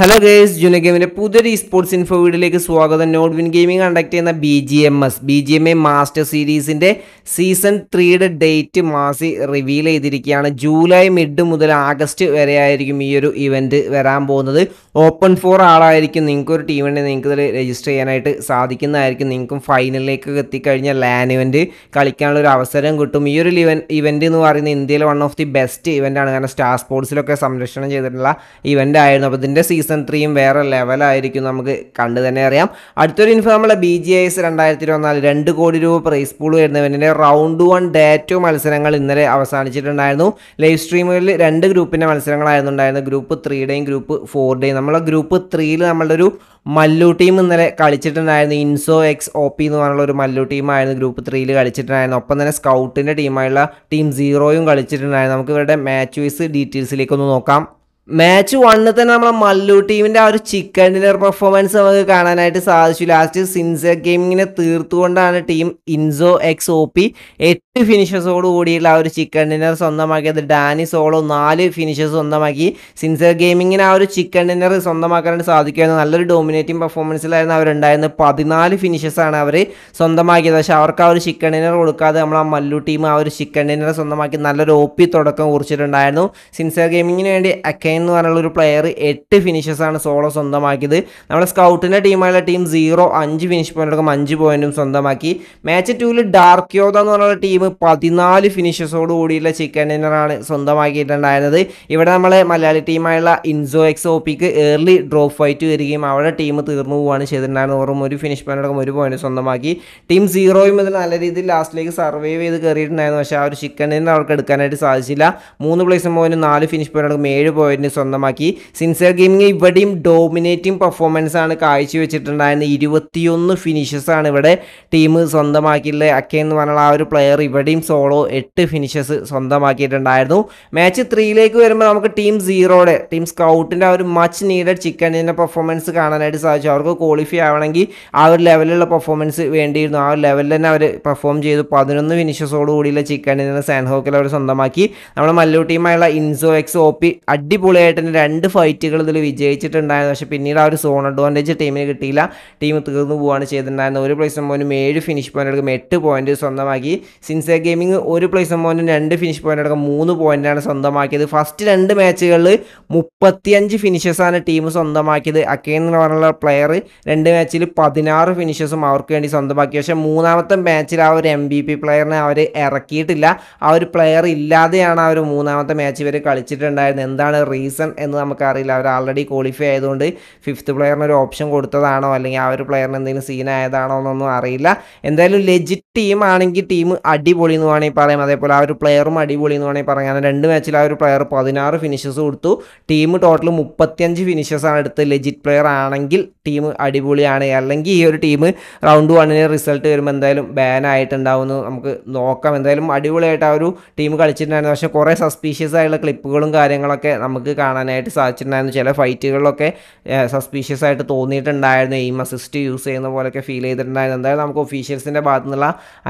hello guys Juna ഗെയിമിൻ്റെ പുതിയൊരു sports info വീഡിയോയിലേക്ക് സ്വാഗതം നോഡ്വിൻ ഗെയിമിംഗ് കണ്ടക്ട് ചെയ്യുന്ന B G M S B G M A master സീരീസിൻ്റെ സീസൺ ത്രീയുടെ ഡേറ്റ് മാസി റിവീൽ ചെയ്തിരിക്കുകയാണ് ജൂലൈ മിഡ് മുതൽ ആഗസ്റ്റ് വരെ ആയിരിക്കും ഈ ഒരു ഇവൻറ്റ് വരാൻ പോകുന്നത് ഓപ്പൺ ഫോർ ആളായിരിക്കും നിങ്ങൾക്ക് ഒരു ടീമിനെ നിങ്ങൾക്ക് ഇതിൽ രജിസ്റ്റർ ചെയ്യാനായിട്ട് സാധിക്കുന്നതായിരിക്കും നിങ്ങൾക്കും ഫൈനലിലേക്കൊക്കെ എത്തിക്കഴിഞ്ഞാൽ ലാൻ ഇവൻറ്റ് കളിക്കാനുള്ള ഒരു അവസരം കിട്ടും ഈ ഒരു ഇവൻ ഇവൻറ്റ് എന്ന് പറയുന്നത് ഇന്ത്യയിലെ one of the best event ആണ് കാരണം സ്റ്റാർ സ്പോർട്സിലൊക്കെ സംരക്ഷണം ചെയ്തിട്ടുള്ള ഇവൻ്റ് ആയിരുന്നു അപ്പോൾ ഇതിൻ്റെ സീസൺ സീസൺ ത്രീയും വേറെ ലെവലായിരിക്കും നമുക്ക് കണ്ടു തന്നെ അറിയാം അടുത്തൊരു ഇൻഫോ നമ്മളെ ബി ജി ഐ എസ് രണ്ടായിരത്തി ഇരുപത്തിനാല് രണ്ട് കോടി രൂപ പ്രൈസ് പൂൾ വരുന്നവൻ്റെ റൗണ്ട് വൺ ഡേ മത്സരങ്ങൾ ഇന്നലെ അവസാനിച്ചിട്ടുണ്ടായിരുന്നു ലൈവ് സ്ട്രീമുകളിൽ രണ്ട് ഗ്രൂപ്പിൻ്റെ മത്സരങ്ങളായിരുന്നു ഉണ്ടായിരുന്നത് ഗ്രൂപ്പ് ത്രീയുടെയും ഗ്രൂപ്പ് ഫോറുടെയും നമ്മളെ ഗ്രൂപ്പ് ത്രീയിൽ നമ്മളുടെ ഒരു മല്ലു ടീം ഇന്നലെ കളിച്ചിട്ടുണ്ടായിരുന്നു ഇൻസോ എക്സ് ഒ പി എന്ന് പറഞ്ഞുള്ള ഒരു മല്ലു ടീമായിരുന്നു ഗ്രൂപ്പ് ത്രീയിൽ കളിച്ചിട്ടുണ്ടായിരുന്നു ഒപ്പം തന്നെ സ്കൗട്ടിൻ്റെ ടീമായുള്ള ടീം സീറോയും കളിച്ചിട്ടുണ്ടായിരുന്നു നമുക്ക് ഇവരുടെ മാച്ച് വൈസ് ഡീറ്റെയിൽസിലേക്കൊന്ന് നോക്കാം മാച്ച് വണ്ണിൽ തന്നെ നമ്മളെ മല്ലു ടീമിൻ്റെ ആ ഒരു ചിക്കൻ ഡിന്നർ പെർഫോമൻസ് നമുക്ക് കാണാനായിട്ട് സാധിച്ചു ലാസ്റ്റ് സിൻസർ ഗെയിമിങ്ങിനെ തീർത്തുകൊണ്ടാണ് team Inso X O P എട്ട് ഫിനിഷസോട് കൂടിയുള്ള ആ ഒരു ചിക്കൻ ഡിന്നർ സ്വന്തമാക്കിയത് ഡാനി സോളോ നാല് ഫിനിഷേഴ്സ് സ്വന്തമാക്കി സിൻസർ ഗെയിമിങ്ങിന് ആ ഒരു ചിക്കൻ ഡിന്നർ സ്വന്തമാക്കാനായിട്ട് സാധിക്കുമായിരുന്നു നല്ലൊരു ഡോമിനേറ്റിംഗ് പെർഫോമൻസിലായിരുന്നു അവരുണ്ടായിരുന്നത് പതിനാല് ഫിനിഷേഴ്സാണ് അവർ സ്വന്തമാക്കിയത് പക്ഷേ അവർക്ക് ആ ഒരു ചിക്കൻ ഡിന്നർ കൊടുക്കാതെ നമ്മൾ ആ മല്ലു ടീം ആ ഒരു ചിക്കൻ ഡിന്നർ സ്വന്തമാക്കി നല്ലൊരു ഒ പി തുടക്കം കുറിച്ചിട്ടുണ്ടായിരുന്നു സിൻസർ ഗെയിമിങ്ങിന് വേണ്ടി അക്കൈ എന്ന് പറയുന്ന ഒരു പ്ലെയർ എട്ട് ഫിനിഷസാണ് സോളോ സ്വന്തമാക്കിയത് നമ്മുടെ സ്കൗട്ടിൻ്റെ ടീമായുള്ള ടീം സീറോ അഞ്ച് ഫിനിഷ് പോയിൻ്റടക്കം അഞ്ച് പോയിൻറ്റും സ്വന്തമാക്കി മാച്ച് ടൂവിൽ യോദ എന്ന് പറഞ്ഞുള്ള ടീം പതിനാല് ഫിനിഷസോട് കൂടിയുള്ള ചിക്കൻ ഡിന്നറാണ് സ്വന്തമാക്കിയിട്ടുണ്ടായിരുന്നത് ഇവിടെ നമ്മൾ മലയാളി ടീമായുള്ള ഇൻസോ എക്സ് ഒ പിക്ക് ഏർലി ഡ്രോപ്പ് ഫൈറ്റ് വരികയും അവിടെ ടീം തീർന്നു പോവുകയാണ് ചെയ്തിട്ടുണ്ടായിരുന്നു ഓർമ്മ ഒരു ഫിനിഷ് പോയിൻ്റടക്കം ഒരു പോയിന്റ് സ്വന്തമാക്കി ടീം സീറോയും ഇതിൽ നല്ല രീതിയിൽ ലാസ്റ്റിലേക്ക് സർവൈവ് ചെയ്ത് കയറിയിട്ടുണ്ടായിരുന്നു പക്ഷേ ആ ഒരു ചിക്കൻ ഡിന്നർ അവർക്ക് എടുക്കാനായിട്ട് സാധിച്ചില്ല മൂന്ന് പ്ലേസും പോയിന്റും നാല് ഫിനിഷ് പോയിൻ്റടക്കം ഏഴ് പോയിന്റ് പോയിന്റ് സ്വന്തമാക്കി സിൻസർ ഗെയിമിംഗ് ഇവിടെയും ഡോമിനേറ്റിംഗ് പെർഫോമൻസ് ആണ് കാഴ്ചവെച്ചിട്ടുണ്ടായിരുന്നത് ഇരുപത്തിയൊന്ന് ഫിനിഷസ് ആണ് ഇവിടെ ടീം സ്വന്തമാക്കിയിട്ടുള്ളത് അക്കെ എന്ന് പറഞ്ഞാൽ ആ ഒരു പ്ലെയർ ഇവിടെയും സോളോ എട്ട് ഫിനിഷസ് സ്വന്തമാക്കിയിട്ടുണ്ടായിരുന്നു മാച്ച് ത്രീയിലേക്ക് വരുമ്പോൾ നമുക്ക് ടീം സീറോയുടെ ടീം സ്കൗട്ടിൻ്റെ ആ ഒരു മച്ച് നീഡഡ് ചിക്കനിൻ്റെ പെർഫോമൻസ് കാണാനായിട്ട് സാധിച്ചു അവർക്ക് ക്വാളിഫൈ ആവണമെങ്കിൽ ആ ഒരു ലെവലിലുള്ള പെർഫോമൻസ് വേണ്ടിയിരുന്നു ആ ഒരു ലെവലിൽ തന്നെ അവർ പെർഫോം ചെയ്തു പതിനൊന്ന് ഫിനിഷസോട് കൂടിയുള്ള ചിക്കനിനെ സാൻഹോക്കിൽ അവർ സ്വന്തമാക്കി നമ്മുടെ മല്ലു ടീമായുള്ള ഇൻസോ എക്സ് ഒ പി അടിപൊളി അടിപൊളിയായിട്ട് രണ്ട് ഫൈറ്റുകൾ ഇതിൽ വിജയിച്ചിട്ടുണ്ടായിരുന്നു പക്ഷേ പിന്നീട് ആ ഒരു സോൺ അഡ്വാൻറ്റേജ് ടീമിന് കിട്ടിയില്ല ടീം തീർന്നു പോവുകയാണ് ചെയ്തിട്ടുണ്ടായിരുന്നത് ഒരു പ്ലേസ് മോനും ഏഴ് ഫിനിഷ് പോയിന്റ് എടുക്കും എട്ട് പോയിന്റ് സ്വന്തമാക്കി സിൻസെ ഗെയിമിംഗ് ഒരു പ്ലേസ് മോനും രണ്ട് ഫിനിഷ് പോയിന്റ് എടുക്കും മൂന്ന് പോയിന്റാണ് സ്വന്തമാക്കിയത് ഫസ്റ്റ് രണ്ട് മാച്ചുകളിൽ മുപ്പത്തിയഞ്ച് ഫിനിഷേഴ്സാണ് ടീം സ്വന്തമാക്കിയത് അക്കേൻ എന്ന് പറഞ്ഞുള്ള പ്ലെയർ രണ്ട് മാച്ചിൽ പതിനാറ് ഫിനിഷസും അവർക്ക് വേണ്ടി സ്വന്തമാക്കി പക്ഷേ മൂന്നാമത്തെ മാച്ചിൽ ആ ഒരു എം ബി പി പ്ലെയറിനെ അവർ ഇറക്കിയിട്ടില്ല ആ ഒരു പ്ലെയർ ഇല്ലാതെയാണ് ആ ഒരു മൂന്നാമത്തെ മാച്ച് ഇവർ കളിച്ചിട്ടുണ്ടായിരുന്നത് എന്താണ് റീ റീസൺ എന്ന് നമുക്കറിയില്ല അവർ ആൾറെഡി ക്വാളിഫൈ ആയതുകൊണ്ട് ഫിഫ്ത്ത് പ്ലെയറിന് ഒരു ഓപ്ഷൻ കൊടുത്തതാണോ അല്ലെങ്കിൽ ആ ഒരു പ്ലെയറിന് എന്തെങ്കിലും സീനായതാണോ എന്നൊന്നും അറിയില്ല എന്തായാലും ലെജിറ്റ് ടീം ആണെങ്കിൽ ടീം അടിപൊളി എന്ന് വേണമെങ്കിൽ പറയാം അതേപോലെ ആ ഒരു പ്ലെയറും അടിപൊളി എന്ന് വേണമെങ്കിൽ പറയാം കാരണം രണ്ട് മാച്ചിൽ ആ ഒരു പ്ലെയർ പതിനാറ് ഫിനിഷസ് കൊടുത്തു ടീം ടോട്ടൽ മുപ്പത്തിയഞ്ച് ഫിനിഷസാണ് എടുത്ത് ലെജിറ്റ് പ്ലെയർ ആണെങ്കിൽ ടീം അടിപൊളിയാണ് അല്ലെങ്കിൽ ഈ ഒരു ടീം റൗണ്ട് വണ്ണിന് റിസൾട്ട് വരുമ്പോൾ എന്തായാലും ബാൻ ആയിട്ടുണ്ടാവുമെന്ന് നമുക്ക് നോക്കാം എന്തായാലും അടിപൊളിയായിട്ട് ആ ഒരു ടീം കളിച്ചിട്ടുണ്ടായിരുന്നു പക്ഷേ കുറേ സസ്പീഷ്യസ് ആയിട്ടുള്ള ക്ലിപ്പുകളും കാര്യങ്ങളൊക്കെ നമുക്ക് നമുക്ക് കാണാനായിട്ട് സാധിച്ചിട്ടുണ്ടായിരുന്നു ചില ഫൈറ്റുകളിലൊക്കെ സസ്പീഷ്യസ് ആയിട്ട് തോന്നിയിട്ടുണ്ടായിരുന്നു എയിം അസിസ്റ്റ് യൂസ് ചെയ്യുന്ന പോലെയൊക്കെ ഫീൽ ചെയ്തിട്ടുണ്ടായിരുന്നു എന്തായാലും നമുക്ക് ഒഫീഷ്യൽസിൻ്റെ ഭാഗത്തു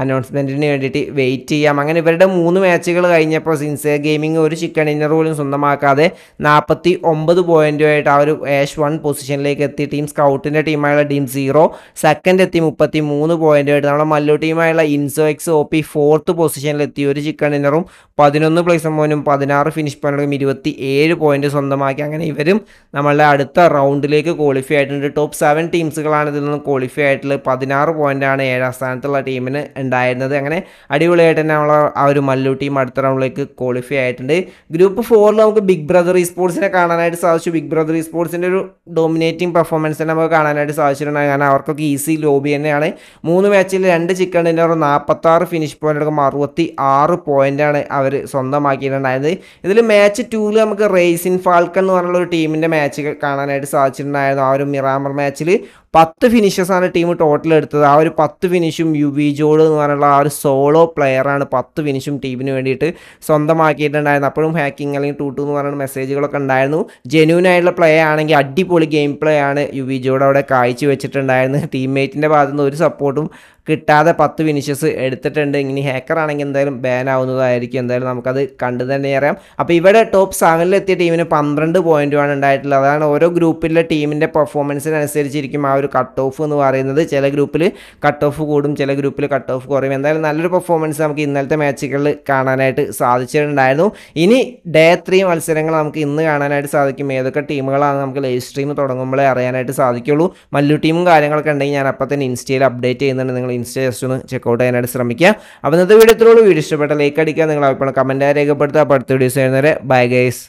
അനൗൺസ്മെൻറ്റിന് വേണ്ടിയിട്ട് വെയിറ്റ് ചെയ്യാം അങ്ങനെ ഇവരുടെ മൂന്ന് മാച്ചുകൾ കഴിഞ്ഞപ്പോൾ സിൻസിയർ ഗെയിമിംഗ് ഒരു ചിക്കൻ ഇന്നർ പോലും സ്വന്തമാക്കാതെ നാൽപ്പത്തി ഒമ്പത് പോയിൻറ്റുമായിട്ട് ആ ഒരു ഏഷ് വൺ പൊസിഷനിലേക്ക് എത്തി ടീം സ്കൗട്ടിൻ്റെ ടീമായുള്ള ടീം സീറോ സെക്കൻഡ് എത്തി മുപ്പത്തി മൂന്ന് പോയിൻറ്റുമായിട്ട് നമ്മുടെ മല്ലു ടീമായുള്ള Inso X O P fourth പൊസിഷനിലെത്തി ഒരു ചിക്കൻ ഇന്നറും പതിനൊന്ന് പ്ലേസ് മോനും പതിനാറ് ഫിനിഷ് പോയിൻറ്റും ഇരുപത്തി ഏഴ് പോയിന്റ് സ്വന്തമാക്കി അങ്ങനെ ഇവരും നമ്മളുടെ അടുത്ത റൗണ്ടിലേക്ക് ക്വാളിഫൈ ആയിട്ടുണ്ട് ടോപ്പ് സെവൻ ടീംസുകളാണ് ഇതിൽ നിന്ന് ക്വാളിഫൈ ആയിട്ടുള്ളത് പതിനാറ് പോയിൻ്റാണ് ഏഴാം സ്ഥാനത്തുള്ള ടീമിന് ഉണ്ടായിരുന്നത് അങ്ങനെ അടിപൊളിയായിട്ട് തന്നെ നമ്മൾ ആ ഒരു മല്ലു ടീം അടുത്ത റൗണ്ടിലേക്ക് ക്വാളിഫൈ ആയിട്ടുണ്ട് ഗ്രൂപ്പ് ഫോറിൽ നമുക്ക് ബിഗ് ബ്രദർ ഈ സ്പോർട്സിനെ കാണാനായിട്ട് സാധിച്ചു ബിഗ് ബ്രദർ ഈ സ്പോർട്സിൻ്റെ ഒരു ഡോമിനേറ്റിംഗ് പെർഫോമൻസ് തന്നെ നമുക്ക് കാണാനായിട്ട് സാധിച്ചിട്ടുണ്ട് കാരണം അവർക്കൊക്കെ ഈസി ലോബി തന്നെയാണ് മൂന്ന് മാച്ചിൽ രണ്ട് ചിക്കൺ ഡിന്നർ നാൽപ്പത്താറ് ഫിനിഷ് പോയിന്റ് എടുക്കുമ്പോൾ അറുപത്തി ആറ് പോയിൻ്റാണ് അവർ സ്വന്തമാക്കിയിട്ടുണ്ടായത് ഇതിൽ മാച്ച് ടൂവിൽ നമുക്ക് റേസ് ഇൻ ഫാൾക്കൺ എന്ന് പറഞ്ഞുള്ള ഒരു ടീമിൻ്റെ മാച്ച് കാണാനായിട്ട് സാധിച്ചിട്ടുണ്ടായിരുന്നു ആ ഒരു മിറാമർ മാച്ചിൽ പത്ത് ഫിനിഷസാണ് ടീം ടോട്ടൽ എടുത്തത് ആ ഒരു പത്ത് ഫിനിഷും യു വി ജോഡ് എന്ന് പറഞ്ഞുള്ള ആ ഒരു സോളോ പ്ലെയറാണ് പത്ത് ഫിനിഷും ടീമിന് വേണ്ടിയിട്ട് സ്വന്തമാക്കിയിട്ടുണ്ടായിരുന്നു അപ്പോഴും ഹാക്കിംഗ് അല്ലെങ്കിൽ ടൂ ടു എന്ന് പറയുന്ന മെസ്സേജുകളൊക്കെ ഉണ്ടായിരുന്നു ജെന്യൂൻ ആയിട്ടുള്ള പ്ലേ ആണെങ്കിൽ അടിപൊളി ഗെയിം പ്ലേ ആണ് യു വി ജോഡ് അവിടെ കാഴ്ച വെച്ചിട്ടുണ്ടായിരുന്നു ടീംമേറ്റിൻ്റെ ഭാഗത്തു നിന്ന് ഒരു സപ്പോർട്ടും കിട്ടാതെ പത്ത് ഫിനിഷസ് എടുത്തിട്ടുണ്ട് ഇനി ഹാക്കർ ആണെങ്കിൽ എന്തായാലും ബാൻ ആവുന്നതായിരിക്കും എന്തായാലും നമുക്കത് കണ്ടു തന്നെ അറിയാം അപ്പോൾ ഇവിടെ ടോപ്പ് സെവനിലെത്തിയ ടീം ടീമിന് പന്ത്രണ്ട് പോയിൻറ്റുമാണ് ഉണ്ടായിട്ടുള്ളത് അതാണ് ഓരോ ഗ്രൂപ്പിലെ ടീമിൻ്റെ പെർഫോമൻസിനനുസരിച്ചിരിക്കും ആ ഒരു കട്ട് ഓഫ് എന്ന് പറയുന്നത് ചില ഗ്രൂപ്പിൽ കട്ട് ഓഫ് കൂടും ചില ഗ്രൂപ്പിൽ കട്ട് ഓഫ് കുറയും എന്തായാലും നല്ലൊരു പെർഫോമൻസ് നമുക്ക് ഇന്നലത്തെ മാച്ചുകളിൽ കാണാനായിട്ട് സാധിച്ചിട്ടുണ്ടായിരുന്നു ഇനി ഡേ ത്രീ മത്സരങ്ങൾ നമുക്ക് ഇന്ന് കാണാനായിട്ട് സാധിക്കും ഏതൊക്കെ ടീമുകളാണ് നമുക്ക് ലൈവ് സ്ട്രീം തുടങ്ങുമ്പോഴേ അറിയാനായിട്ട് സാധിക്കുള്ളൂ മല്ലു ടീമും കാര്യങ്ങളൊക്കെ ഉണ്ടെങ്കിൽ ഞാൻ അപ്പം തന്നെ ഇൻസ്റ്റയിൽ അപ്ഡേറ്റ് ചെയ്യുന്നുണ്ട് നിങ്ങൾ ഇൻസ്റ്റ ജസ്റ്റ് ഒന്ന് ചെക്കൗട്ട് ചെയ്യാനായിട്ട് ശ്രമിക്കുക അപ്പോൾ ഇന്നത്തെ വീഡിയോ ഇത്രയുള്ളൂ വീഡിയോ ഇഷ്ടപ്പെട്ട ലൈക്ക് അടിക്കുക നിങ്ങൾ അഭിപ്രായം കമൻറ്റായി രേഖപ്പെടുത്തുക അപ്പോൾ അടുത്ത വീഡിയോസ് ചെയ്യുന്നവരെ ബൈ ഗൈസ്